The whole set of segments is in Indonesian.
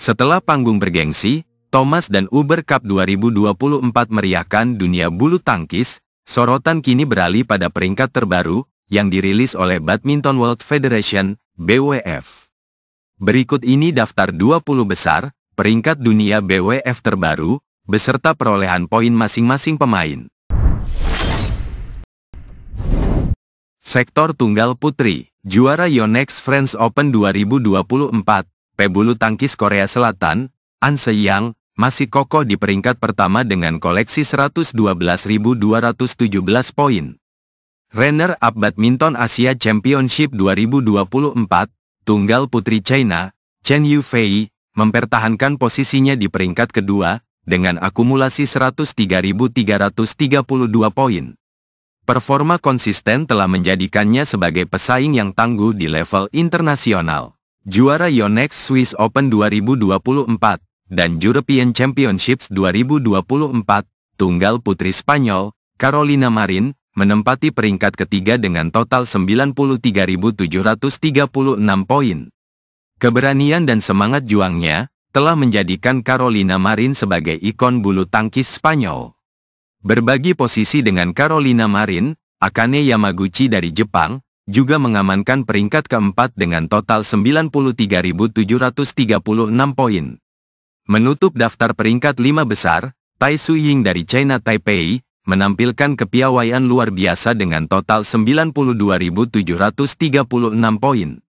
Setelah panggung bergengsi, Thomas dan Uber Cup 2024 meriahkan dunia bulu tangkis, sorotan kini beralih pada peringkat terbaru, yang dirilis oleh Badminton World Federation, BWF. Berikut ini daftar 20 besar, peringkat dunia BWF terbaru, beserta perolehan poin masing-masing pemain. Sektor Tunggal Putri, juara Yonex Friends Open 2024, pebulu tangkis Korea Selatan, An Se-yang, masih kokoh di peringkat pertama dengan koleksi 112.217 poin. Runner-up Badminton Asia Championship 2024, Tunggal Putri China, Chen Yufei, mempertahankan posisinya di peringkat kedua, dengan akumulasi 103.332 poin. Performa konsisten telah menjadikannya sebagai pesaing yang tangguh di level internasional juara Yonex Swiss Open 2024, dan European Championships 2024, tunggal putri Spanyol, Carolina Marin, menempati peringkat ketiga dengan total 93.736 poin. Keberanian dan semangat juangnya, telah menjadikan Carolina Marin sebagai ikon bulu tangkis Spanyol. Berbagi posisi dengan Carolina Marin, Akane Yamaguchi dari Jepang, juga mengamankan peringkat keempat dengan total 93.736 poin. Menutup daftar peringkat lima besar, Tai Su Ying dari China Taipei menampilkan kepiawaian luar biasa dengan total 92.736 poin.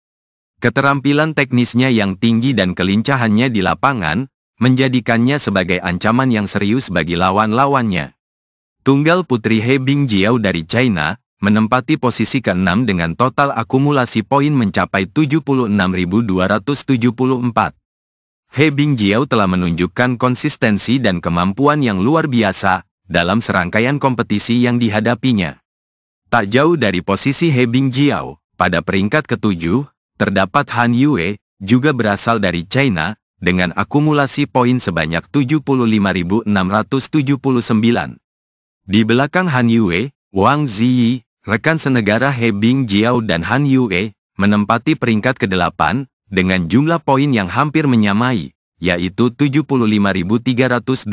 Keterampilan teknisnya yang tinggi dan kelincahannya di lapangan menjadikannya sebagai ancaman yang serius bagi lawan-lawannya. Tunggal putri He Jiao dari China menempati posisi ke-6 dengan total akumulasi poin mencapai 76.274. He Bingjiao telah menunjukkan konsistensi dan kemampuan yang luar biasa dalam serangkaian kompetisi yang dihadapinya. Tak jauh dari posisi He Bingjiao, pada peringkat ke-7, terdapat Han Yue, juga berasal dari China, dengan akumulasi poin sebanyak 75.679. Di belakang Han Yue, Wang Ziyi, Rekan senegara He Bing Jiao dan Han Yue menempati peringkat ke-8 dengan jumlah poin yang hampir menyamai, yaitu 75.325.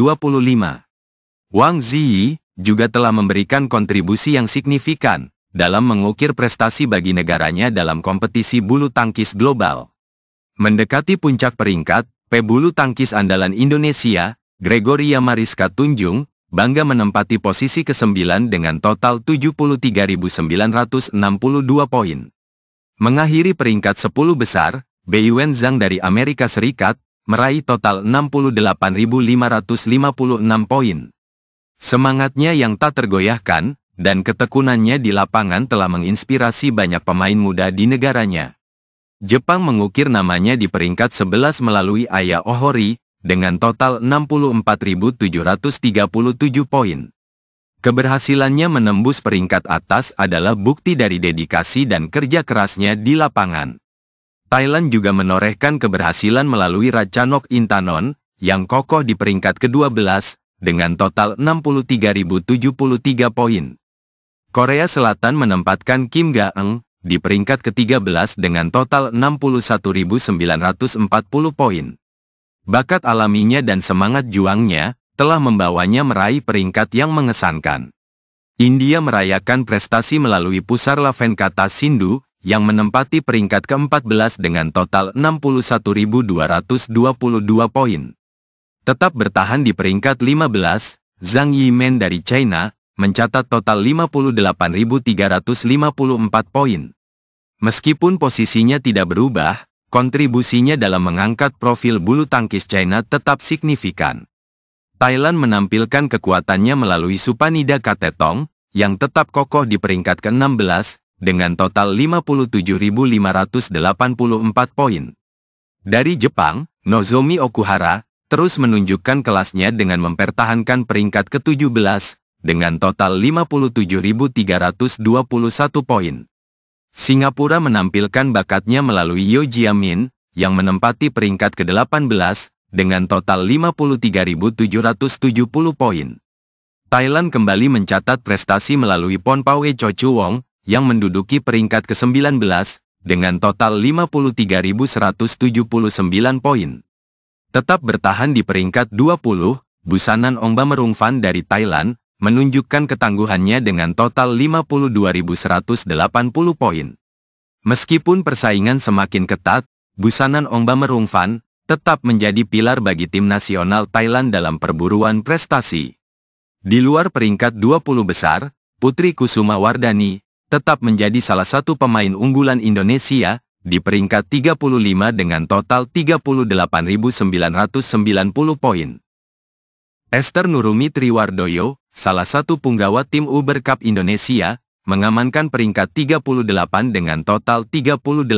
Wang Ziyi juga telah memberikan kontribusi yang signifikan dalam mengukir prestasi bagi negaranya dalam kompetisi bulu tangkis global. Mendekati puncak peringkat, pebulu tangkis andalan Indonesia, Gregoria Mariska Tunjung, bangga menempati posisi ke-9 dengan total 73.962 poin. Mengakhiri peringkat 10 besar, Beiwen Zhang dari Amerika Serikat meraih total 68.556 poin. Semangatnya yang tak tergoyahkan dan ketekunannya di lapangan telah menginspirasi banyak pemain muda di negaranya. Jepang mengukir namanya di peringkat 11 melalui Aya Ohori, dengan total 64.737 poin. Keberhasilannya menembus peringkat atas adalah bukti dari dedikasi dan kerja kerasnya di lapangan. Thailand juga menorehkan keberhasilan melalui Ratchanok Intanon, yang kokoh di peringkat ke-12, dengan total 63.073 poin. Korea Selatan menempatkan Kim ga eng di peringkat ke-13 dengan total 61.940 poin. Bakat alaminya dan semangat juangnya telah membawanya meraih peringkat yang mengesankan. India merayakan prestasi melalui Pusarla Venkata Sindhu yang menempati peringkat ke-14 dengan total 61.222 poin. Tetap bertahan di peringkat 15, Zhang Yimen dari China mencatat total 58.354 poin. Meskipun posisinya tidak berubah, Kontribusinya dalam mengangkat profil bulu tangkis China tetap signifikan. Thailand menampilkan kekuatannya melalui Supanida Katetong, yang tetap kokoh di peringkat ke-16, dengan total 57.584 poin. Dari Jepang, Nozomi Okuhara, terus menunjukkan kelasnya dengan mempertahankan peringkat ke-17, dengan total 57.321 poin. Singapura menampilkan bakatnya melalui Yo Jiamin, yang menempati peringkat ke-18 dengan total 53.770 poin. Thailand kembali mencatat prestasi melalui Pon Pawe Chochu Wong yang menduduki peringkat ke-19 dengan total 53.179 poin. Tetap bertahan di peringkat 20, Busanan Ongba Merungfan dari Thailand menunjukkan ketangguhannya dengan total 52.180 poin. Meskipun persaingan semakin ketat, busanan Ong Merung Fan tetap menjadi pilar bagi tim nasional Thailand dalam perburuan prestasi. Di luar peringkat 20 besar, Putri Kusuma Wardani tetap menjadi salah satu pemain unggulan Indonesia di peringkat 35 dengan total 38.990 poin. Esther Nurumi Triwardoyo salah satu punggawa tim Uber Cup Indonesia, mengamankan peringkat 38 dengan total 38.050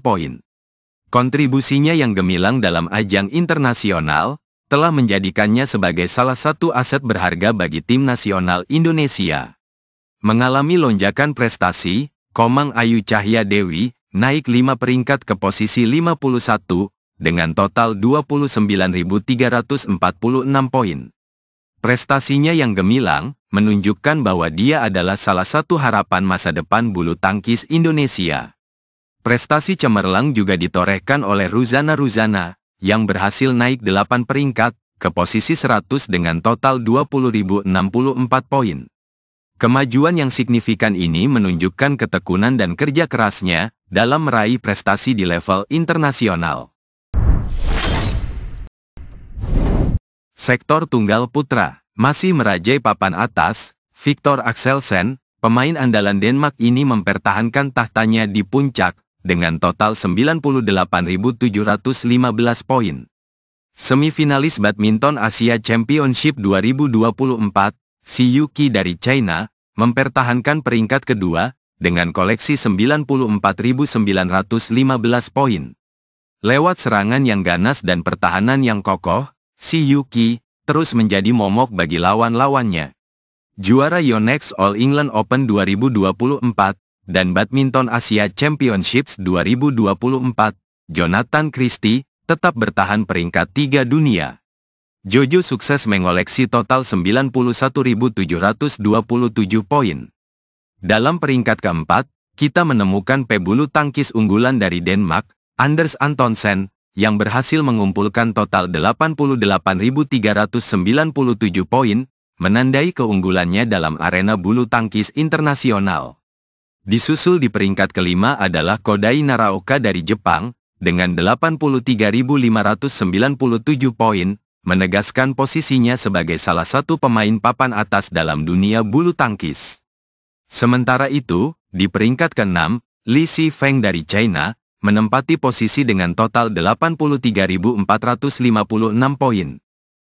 poin. Kontribusinya yang gemilang dalam ajang internasional, telah menjadikannya sebagai salah satu aset berharga bagi tim nasional Indonesia. Mengalami lonjakan prestasi, Komang Ayu Cahya Dewi naik 5 peringkat ke posisi 51 dengan total 29.346 poin. Prestasinya yang gemilang menunjukkan bahwa dia adalah salah satu harapan masa depan bulu tangkis Indonesia. Prestasi cemerlang juga ditorehkan oleh Ruzana Ruzana, yang berhasil naik 8 peringkat ke posisi 100 dengan total 20.064 poin. Kemajuan yang signifikan ini menunjukkan ketekunan dan kerja kerasnya dalam meraih prestasi di level internasional. Sektor tunggal putra, masih merajai papan atas, Victor Axelsen, pemain andalan Denmark ini mempertahankan tahtanya di puncak dengan total 98.715 poin. Semifinalis badminton Asia Championship 2024, Si Yuki dari China, mempertahankan peringkat kedua dengan koleksi 94.915 poin. Lewat serangan yang ganas dan pertahanan yang kokoh, Si Yuki terus menjadi momok bagi lawan-lawannya. Juara Yonex All England Open 2024 dan Badminton Asia Championships 2024, Jonathan Christie tetap bertahan peringkat tiga dunia. Jojo sukses mengoleksi total 91.727 poin. Dalam peringkat keempat, kita menemukan pebulu tangkis unggulan dari Denmark, Anders Antonsen, yang berhasil mengumpulkan total 88.397 poin, menandai keunggulannya dalam arena bulu tangkis internasional. Disusul di peringkat kelima adalah Kodai Naraoka dari Jepang, dengan 83.597 poin, menegaskan posisinya sebagai salah satu pemain papan atas dalam dunia bulu tangkis. Sementara itu, di peringkat keenam, Li Si Feng dari China, menempati posisi dengan total 83.456 poin.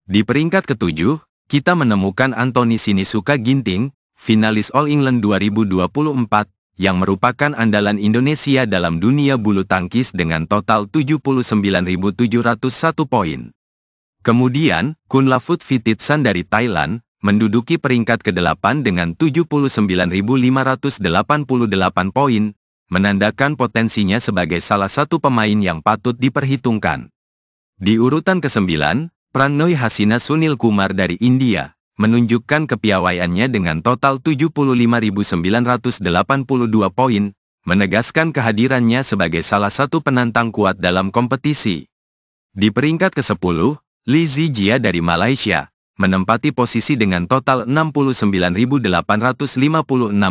Di peringkat ketujuh, kita menemukan Anthony Sinisuka Ginting, finalis All England 2024, yang merupakan andalan Indonesia dalam dunia bulu tangkis dengan total 79.701 poin. Kemudian, Kunlafut Fititsan dari Thailand, menduduki peringkat ke-8 dengan 79.588 poin, menandakan potensinya sebagai salah satu pemain yang patut diperhitungkan. Di urutan ke-9, Pranoy Hasina Sunil Kumar dari India menunjukkan kepiawaiannya dengan total 75.982 poin, menegaskan kehadirannya sebagai salah satu penantang kuat dalam kompetisi. Di peringkat ke-10, Li Zijia dari Malaysia menempati posisi dengan total 69.856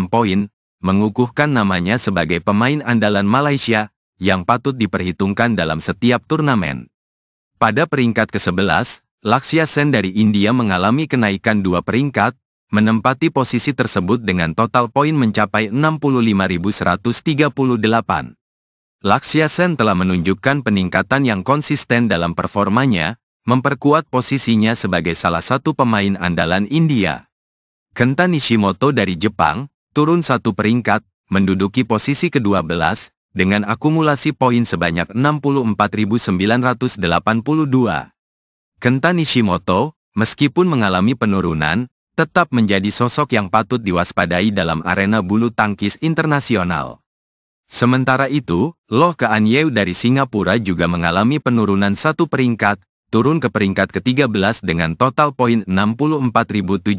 poin, mengukuhkan namanya sebagai pemain andalan Malaysia yang patut diperhitungkan dalam setiap turnamen. Pada peringkat ke-11, Laksia Sen dari India mengalami kenaikan dua peringkat, menempati posisi tersebut dengan total poin mencapai 65.138. Laksia Sen telah menunjukkan peningkatan yang konsisten dalam performanya, memperkuat posisinya sebagai salah satu pemain andalan India. Kenta Nishimoto dari Jepang, turun satu peringkat, menduduki posisi ke-12, dengan akumulasi poin sebanyak 64.982. Kenta Nishimoto, meskipun mengalami penurunan, tetap menjadi sosok yang patut diwaspadai dalam arena bulu tangkis internasional. Sementara itu, Loh Kaan Yew dari Singapura juga mengalami penurunan satu peringkat, turun ke peringkat ke-13 dengan total poin 64.752.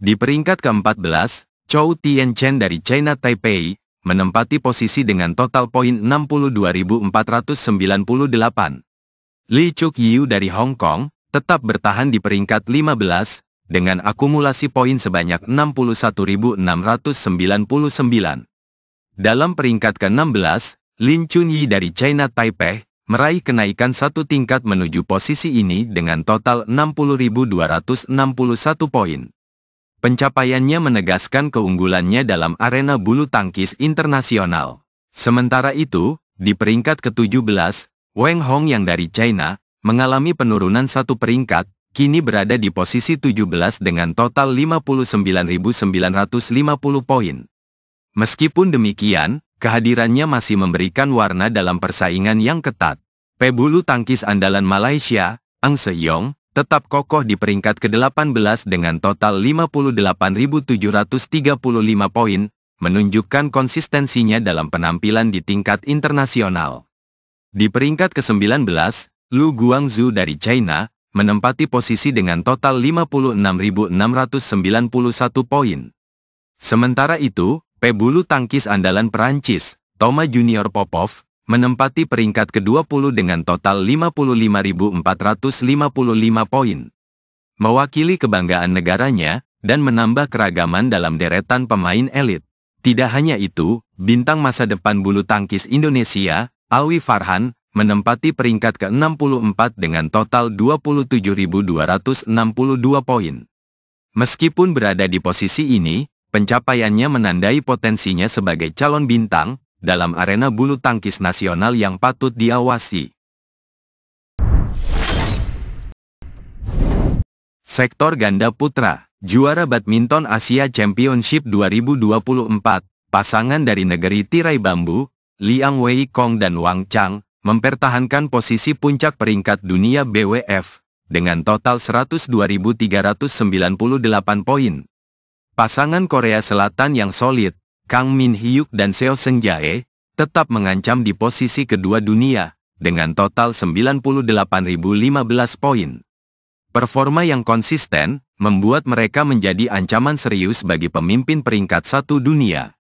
Di peringkat ke-14, Chou Tianchen dari China Taipei menempati posisi dengan total poin 62.498. Li Chuk Yu dari Hong Kong tetap bertahan di peringkat 15 dengan akumulasi poin sebanyak 61.699. Dalam peringkat ke-16, Lin Chun Yi dari China Taipei meraih kenaikan satu tingkat menuju posisi ini dengan total 60.261 poin. Pencapaiannya menegaskan keunggulannya dalam arena bulu tangkis internasional. Sementara itu, di peringkat ke-17, Wang Hong yang dari China, mengalami penurunan satu peringkat, kini berada di posisi 17 dengan total 59.950 poin. Meskipun demikian, kehadirannya masih memberikan warna dalam persaingan yang ketat. Pebulu tangkis andalan Malaysia, Ang Se Yong tetap kokoh di peringkat ke-18 dengan total 58.735 poin, menunjukkan konsistensinya dalam penampilan di tingkat internasional. Di peringkat ke-19, Lu Guangzu dari China, menempati posisi dengan total 56.691 poin. Sementara itu, pebulu tangkis andalan Perancis, Thomas Junior Popov, menempati peringkat ke-20 dengan total 55.455 poin. Mewakili kebanggaan negaranya, dan menambah keragaman dalam deretan pemain elit. Tidak hanya itu, bintang masa depan bulu tangkis Indonesia, Alwi Farhan, menempati peringkat ke-64 dengan total 27.262 poin. Meskipun berada di posisi ini, pencapaiannya menandai potensinya sebagai calon bintang, dalam arena bulu tangkis nasional yang patut diawasi. Sektor ganda putra, juara badminton Asia Championship 2024, pasangan dari negeri tirai bambu, Liang Wei Kong dan Wang Chang, mempertahankan posisi puncak peringkat dunia BWF, dengan total 102.398 poin. Pasangan Korea Selatan yang solid, Kang Min Hyuk dan Seo Seng Jae, tetap mengancam di posisi kedua dunia, dengan total 98.015 poin. Performa yang konsisten, membuat mereka menjadi ancaman serius bagi pemimpin peringkat satu dunia.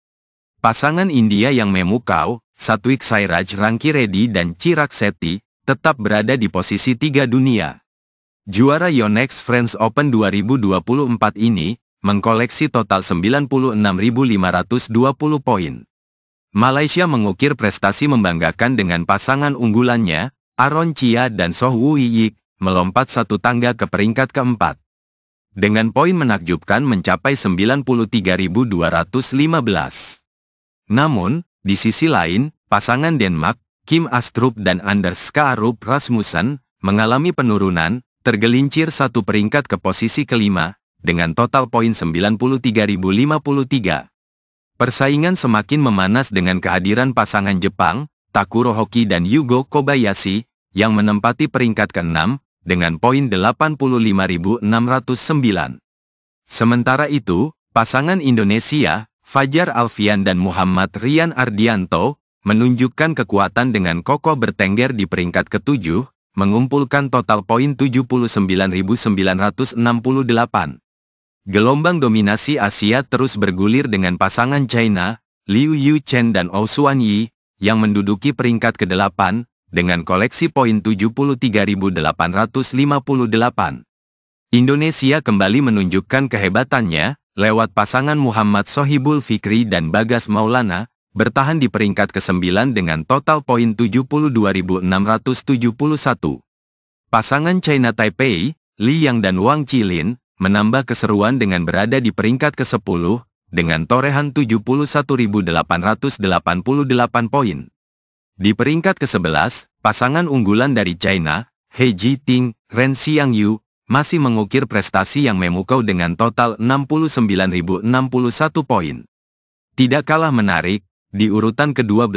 Pasangan India yang memukau, Satwik Sairaj Reddy dan Chirak Seti, tetap berada di posisi tiga dunia. Juara Yonex Friends Open 2024 ini, mengkoleksi total 96.520 poin. Malaysia mengukir prestasi membanggakan dengan pasangan unggulannya, Aaron Chia dan Soh Wu Yik, melompat satu tangga ke peringkat keempat. Dengan poin menakjubkan mencapai 93.215. Namun, di sisi lain, pasangan Denmark, Kim Astrup dan Anders Skaarup Rasmussen, mengalami penurunan, tergelincir satu peringkat ke posisi kelima, dengan total poin 93.053. Persaingan semakin memanas dengan kehadiran pasangan Jepang, Takuro Hoki dan Yugo Kobayashi, yang menempati peringkat ke-6 dengan poin 85.609. Sementara itu, pasangan Indonesia, Fajar Alfian dan Muhammad Rian Ardianto, menunjukkan kekuatan dengan kokoh bertengger di peringkat ke-7, mengumpulkan total poin 79.968. Gelombang dominasi Asia terus bergulir dengan pasangan China, Liu Yu Chen dan Ou Xuan Yi, yang menduduki peringkat ke-8, dengan koleksi poin 73.858. Indonesia kembali menunjukkan kehebatannya, lewat pasangan Muhammad Sohibul Fikri dan Bagas Maulana, bertahan di peringkat ke-9 dengan total poin 72.671. Pasangan China Taipei, Li Yang dan Wang Chilin menambah keseruan dengan berada di peringkat ke-10 dengan torehan 71.888 poin. Di peringkat ke-11, pasangan unggulan dari China, He Jiting, Ren Xiangyu, masih mengukir prestasi yang memukau dengan total 69.061 poin. Tidak kalah menarik, di urutan ke-12,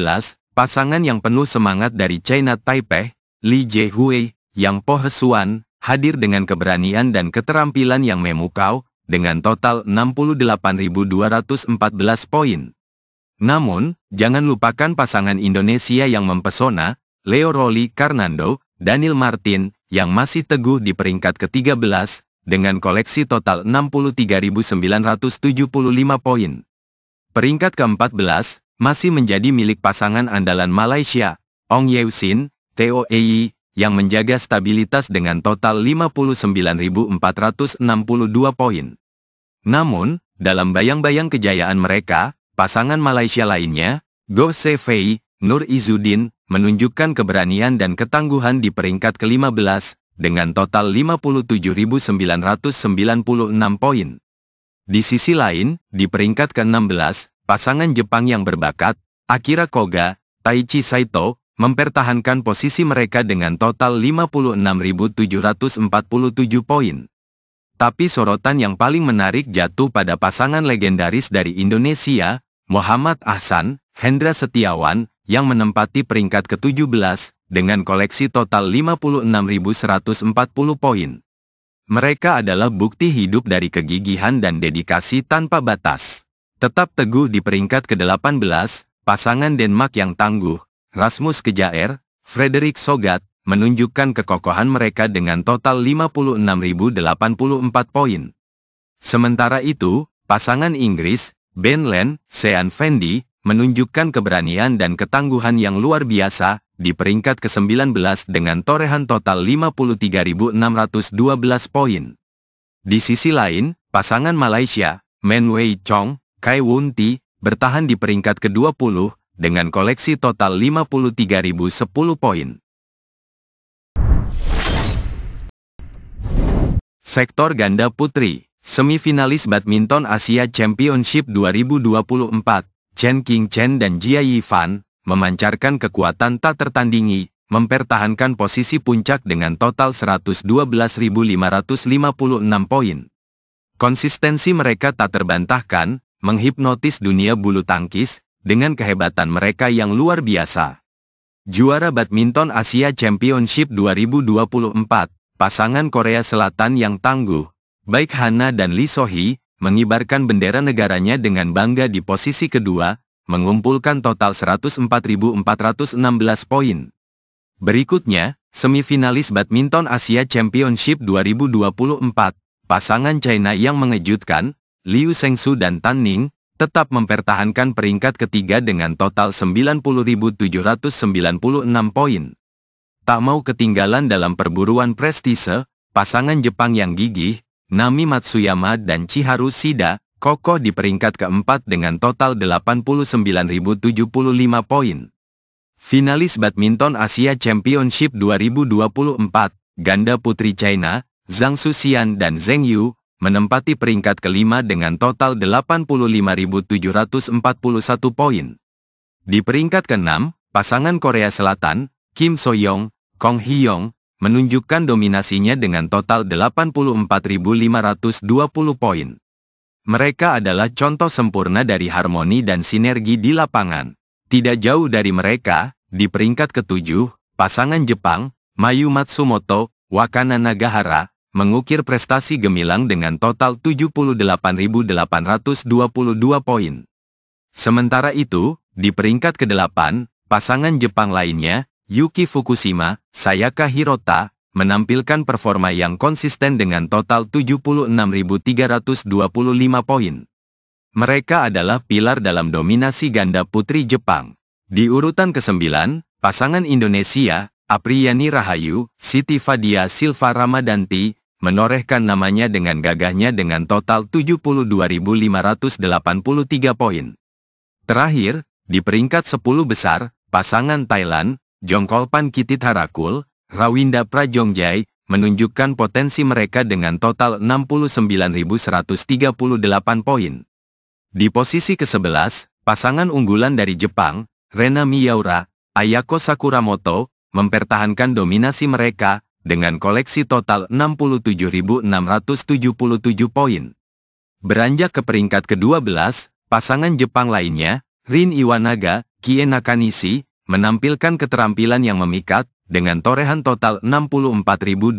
pasangan yang penuh semangat dari China Taipei, Li Jiehui, Yang Po Hesuan, hadir dengan keberanian dan keterampilan yang memukau, dengan total 68.214 poin. Namun, jangan lupakan pasangan Indonesia yang mempesona, Leo Roli Karnando, Daniel Martin, yang masih teguh di peringkat ke-13, dengan koleksi total 63.975 poin. Peringkat ke-14 masih menjadi milik pasangan andalan Malaysia, Ong Yew Sin, Theo Ei, yang menjaga stabilitas dengan total 59.462 poin. Namun, dalam bayang-bayang kejayaan mereka, pasangan Malaysia lainnya, Goh Se Nur Izudin, menunjukkan keberanian dan ketangguhan di peringkat ke-15 dengan total 57.996 poin. Di sisi lain, di peringkat ke-16, pasangan Jepang yang berbakat, Akira Koga, Taichi Saito, mempertahankan posisi mereka dengan total 56.747 poin. Tapi sorotan yang paling menarik jatuh pada pasangan legendaris dari Indonesia, Muhammad Ahsan, Hendra Setiawan, yang menempati peringkat ke-17 dengan koleksi total 56.140 poin. Mereka adalah bukti hidup dari kegigihan dan dedikasi tanpa batas. Tetap teguh di peringkat ke-18, pasangan Denmark yang tangguh, Rasmus Kejaer, Frederik Sogat, menunjukkan kekokohan mereka dengan total 56.084 poin. Sementara itu, pasangan Inggris, Ben Len, Sean Fendi, menunjukkan keberanian dan ketangguhan yang luar biasa, di peringkat ke-19 dengan torehan total 53.612 poin. Di sisi lain, pasangan Malaysia, Men Wei Chong, Kai Wun Ti, bertahan di peringkat ke-20, dengan koleksi total 53.010 poin. Sektor ganda putri, semifinalis badminton Asia Championship 2024, Chen King Chen dan Jia Yifan, memancarkan kekuatan tak tertandingi mempertahankan posisi puncak dengan total 112.556 poin. Konsistensi mereka tak terbantahkan, menghipnotis dunia bulu tangkis, dengan kehebatan mereka yang luar biasa. Juara badminton Asia Championship 2024, pasangan Korea Selatan yang tangguh, baik Hana dan Lee Sohee, mengibarkan bendera negaranya dengan bangga di posisi kedua, mengumpulkan total 104.416 poin. Berikutnya, semifinalis badminton Asia Championship 2024, pasangan China yang mengejutkan, Liu Shengsu dan Tan Ning, tetap mempertahankan peringkat ketiga dengan total 90.796 poin. Tak mau ketinggalan dalam perburuan prestise, pasangan Jepang yang gigih, Nami Matsuyama dan Chiharu Sida kokoh di peringkat keempat dengan total 89.075 poin. Finalis badminton Asia Championship 2024, ganda putri China, Zhang Susian dan Zheng Yu, menempati peringkat kelima dengan total 85.741 poin. Di peringkat keenam, pasangan Korea Selatan, Kim so Young, Kong hee menunjukkan dominasinya dengan total 84.520 poin. Mereka adalah contoh sempurna dari harmoni dan sinergi di lapangan. Tidak jauh dari mereka, di peringkat ketujuh, pasangan Jepang, Mayu Matsumoto, Wakana Nagahara, mengukir prestasi gemilang dengan total 78.822 poin. Sementara itu, di peringkat ke-8, pasangan Jepang lainnya, Yuki Fukushima, Sayaka Hirota, menampilkan performa yang konsisten dengan total 76.325 poin. Mereka adalah pilar dalam dominasi ganda putri Jepang. Di urutan ke-9, pasangan Indonesia, Apriyani Rahayu, Siti Fadia Silva Ramadanti, menorehkan namanya dengan gagahnya dengan total 72.583 poin. Terakhir, di peringkat 10 besar, pasangan Thailand, Jongkolpan Kitit Harakul, Rawinda Prajongjai, menunjukkan potensi mereka dengan total 69.138 poin. Di posisi ke-11, pasangan unggulan dari Jepang, Rena Miyaura, Ayako Sakuramoto, mempertahankan dominasi mereka dengan koleksi total 67.677 poin. Beranjak ke peringkat ke-12, pasangan Jepang lainnya, Rin Iwanaga, Kie Nakanishi, menampilkan keterampilan yang memikat dengan torehan total 64.205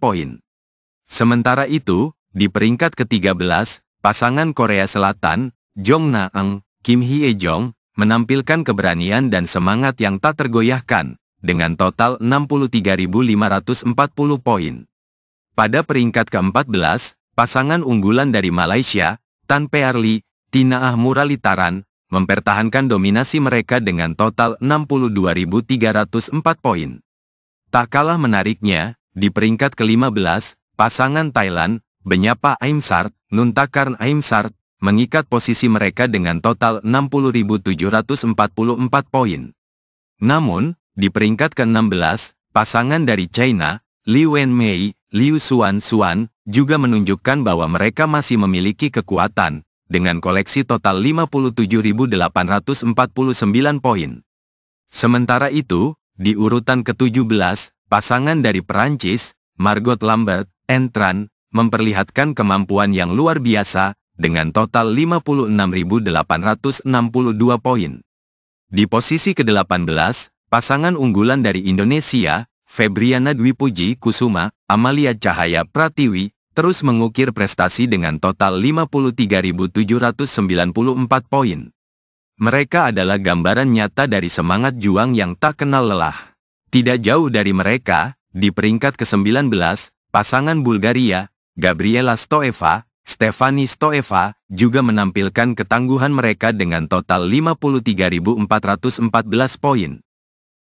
poin. Sementara itu, di peringkat ke-13, pasangan Korea Selatan, Jong Naeng, Kim Hye Jong, menampilkan keberanian dan semangat yang tak tergoyahkan dengan total 63.540 poin. Pada peringkat ke-14, pasangan unggulan dari Malaysia, Tan Pearli, Tina Ahmuralitaran, mempertahankan dominasi mereka dengan total 62.304 poin. Tak kalah menariknya, di peringkat ke-15, pasangan Thailand, Benyapa Aimsart, Nuntakarn Aimsart, mengikat posisi mereka dengan total 60.744 poin. Namun, di peringkat ke-16, pasangan dari China, Li Wenmei, Liu Xuan Xuan, juga menunjukkan bahwa mereka masih memiliki kekuatan, dengan koleksi total 57.849 poin. Sementara itu, di urutan ke-17, pasangan dari Perancis, Margot Lambert, Entran, memperlihatkan kemampuan yang luar biasa, dengan total 56.862 poin. Di posisi ke-18, Pasangan unggulan dari Indonesia, Febriana Dwi Puji Kusuma, Amalia Cahaya Pratiwi, terus mengukir prestasi dengan total 53.794 poin. Mereka adalah gambaran nyata dari semangat juang yang tak kenal lelah. Tidak jauh dari mereka, di peringkat ke-19, pasangan Bulgaria, Gabriela Stoeva, Stefani Stoeva, juga menampilkan ketangguhan mereka dengan total 53.414 poin.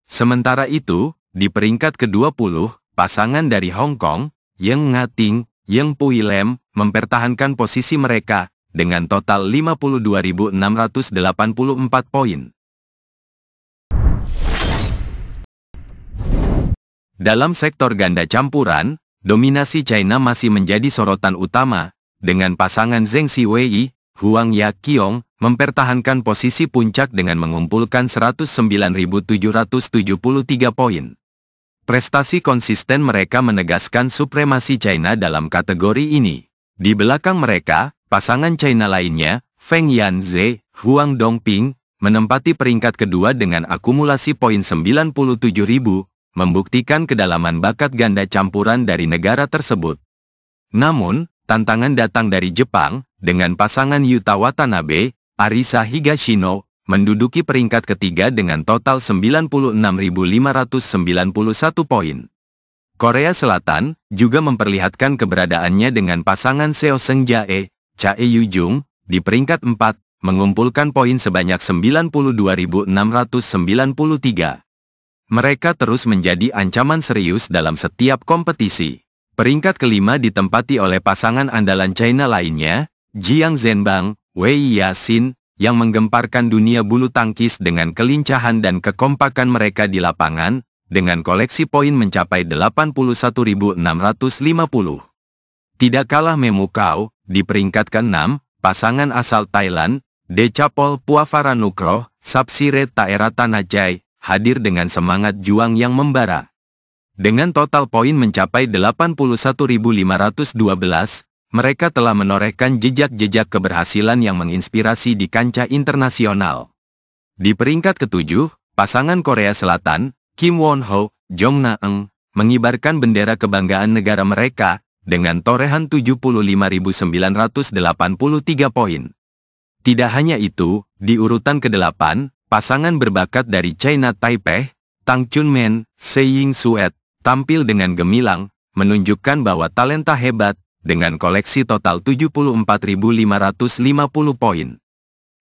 Sementara itu, di peringkat ke-20, pasangan dari Hong Kong, Yang Ngating, Yang Pui Lem, mempertahankan posisi mereka dengan total 52.684 poin. Dalam sektor ganda campuran, dominasi China masih menjadi sorotan utama, dengan pasangan Zheng Siwei Huang Yaqiong mempertahankan posisi puncak dengan mengumpulkan 109.773 poin. Prestasi konsisten mereka menegaskan supremasi China dalam kategori ini. Di belakang mereka, pasangan China lainnya, Feng Yanze, Huang Dongping, menempati peringkat kedua dengan akumulasi poin 97.000, membuktikan kedalaman bakat ganda campuran dari negara tersebut. Namun, tantangan datang dari Jepang, dengan pasangan Yuta Watanabe, Arisa Higashino, menduduki peringkat ketiga dengan total 96.591 poin. Korea Selatan juga memperlihatkan keberadaannya dengan pasangan Seo Seng Jae, Chae Jung di peringkat 4, mengumpulkan poin sebanyak 92.693. Mereka terus menjadi ancaman serius dalam setiap kompetisi. Peringkat kelima ditempati oleh pasangan andalan China lainnya, Jiang Zhenbang, Wei Yasin, yang menggemparkan dunia bulu tangkis dengan kelincahan dan kekompakan mereka di lapangan, dengan koleksi poin mencapai 81.650. Tidak kalah memukau, di peringkat ke-6, pasangan asal Thailand, Decapol Puafaranukroh, Sapsire Taeratanajai, hadir dengan semangat juang yang membara. Dengan total poin mencapai 81.512, mereka telah menorehkan jejak-jejak keberhasilan yang menginspirasi di kancah internasional. Di peringkat ketujuh, pasangan Korea Selatan, Kim Won-ho, Jong na Eng, mengibarkan bendera kebanggaan negara mereka dengan torehan 75.983 poin. Tidak hanya itu, di urutan ke-8, pasangan berbakat dari China Taipei, Tang Chun Men, Se Ying Suet, tampil dengan gemilang, menunjukkan bahwa talenta hebat, dengan koleksi total 74.550 poin.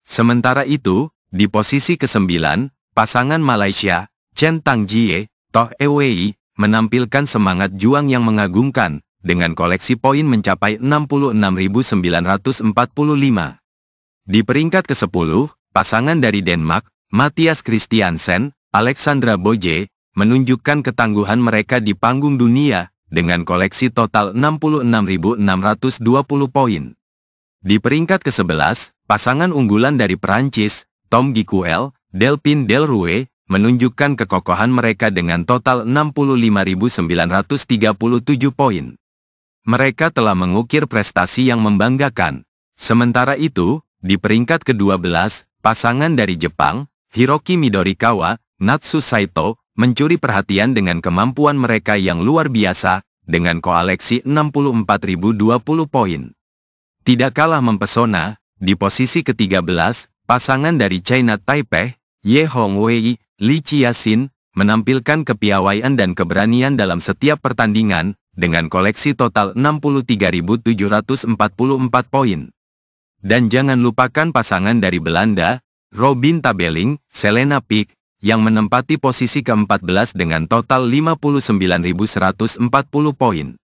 Sementara itu, di posisi ke-9, pasangan Malaysia, Chen Tang Jie, Toh Ewei, menampilkan semangat juang yang mengagumkan, dengan koleksi poin mencapai 66.945. Di peringkat ke-10, pasangan dari Denmark, Matthias Christiansen, Alexandra Boje, menunjukkan ketangguhan mereka di panggung dunia dengan koleksi total 66.620 poin. Di peringkat ke-11, pasangan unggulan dari Perancis, Tom Gikuel, Delphine Delrue, menunjukkan kekokohan mereka dengan total 65.937 poin. Mereka telah mengukir prestasi yang membanggakan. Sementara itu, di peringkat ke-12, pasangan dari Jepang, Hiroki Midorikawa, Natsu Saito, mencuri perhatian dengan kemampuan mereka yang luar biasa, dengan koleksi 64.020 poin. Tidak kalah mempesona, di posisi ke-13, pasangan dari China Taipei, Ye Hongwei, Li Qiaxin, menampilkan kepiawaian dan keberanian dalam setiap pertandingan, dengan koleksi total 63.744 poin. Dan jangan lupakan pasangan dari Belanda, Robin Tabeling, Selena Pick, yang menempati posisi ke-14 dengan total 59.140 poin.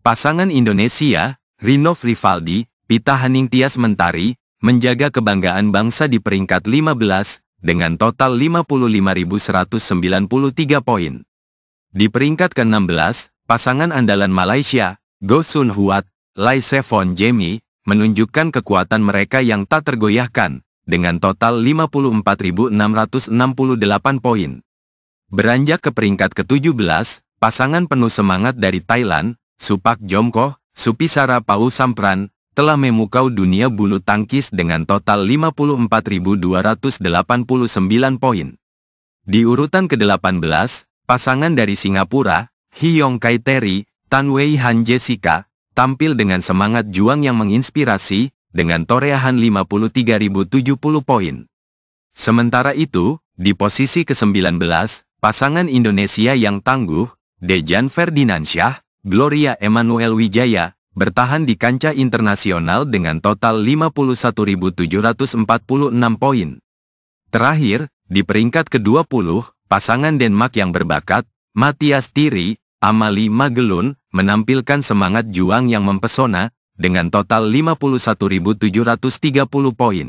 Pasangan Indonesia, Rinov Rivaldi, Pita Haning Tias Mentari, menjaga kebanggaan bangsa di peringkat 15 dengan total 55.193 poin. Di peringkat ke-16, pasangan andalan Malaysia, Go Sun Huat, Lai Sefon Jamie, menunjukkan kekuatan mereka yang tak tergoyahkan, dengan total 54.668 poin. Beranjak ke peringkat ke-17, pasangan penuh semangat dari Thailand, Supak Jomkoh, Supisara Pau Sampran, telah memukau dunia bulu tangkis dengan total 54.289 poin. Di urutan ke-18, pasangan dari Singapura, Hyong Kai Terry, Tan Wei Han Jessica, tampil dengan semangat juang yang menginspirasi, dengan torehan 53.070 poin. Sementara itu, di posisi ke-19, pasangan Indonesia yang tangguh, Dejan Syah, Gloria Emanuel Wijaya, bertahan di kancah internasional dengan total 51.746 poin. Terakhir, di peringkat ke-20, pasangan Denmark yang berbakat, Matias Tiri, Amali Magelun, menampilkan semangat juang yang mempesona, dengan total 51.730 poin.